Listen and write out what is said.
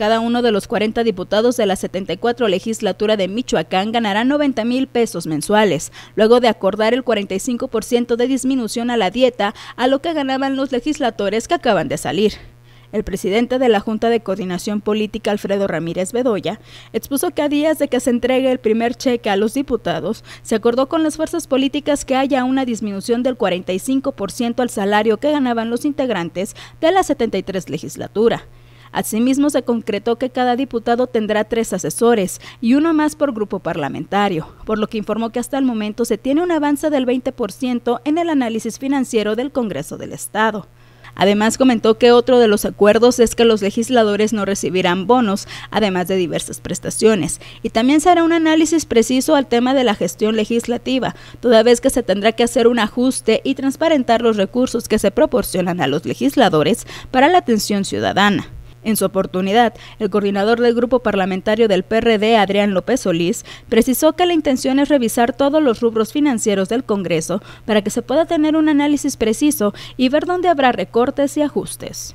Cada uno de los 40 diputados de la 74 legislatura de Michoacán ganará 90 mil pesos mensuales, luego de acordar el 45% de disminución a la dieta a lo que ganaban los legisladores que acaban de salir. El presidente de la Junta de Coordinación Política, Alfredo Ramírez Bedoya, expuso que a días de que se entregue el primer cheque a los diputados, se acordó con las fuerzas políticas que haya una disminución del 45% al salario que ganaban los integrantes de la 73 legislatura. Asimismo, se concretó que cada diputado tendrá tres asesores y uno más por grupo parlamentario, por lo que informó que hasta el momento se tiene un avance del 20% en el análisis financiero del Congreso del Estado. Además, comentó que otro de los acuerdos es que los legisladores no recibirán bonos, además de diversas prestaciones. Y también se hará un análisis preciso al tema de la gestión legislativa, toda vez que se tendrá que hacer un ajuste y transparentar los recursos que se proporcionan a los legisladores para la atención ciudadana. En su oportunidad, el coordinador del grupo parlamentario del PRD, Adrián López Solís, precisó que la intención es revisar todos los rubros financieros del Congreso para que se pueda tener un análisis preciso y ver dónde habrá recortes y ajustes.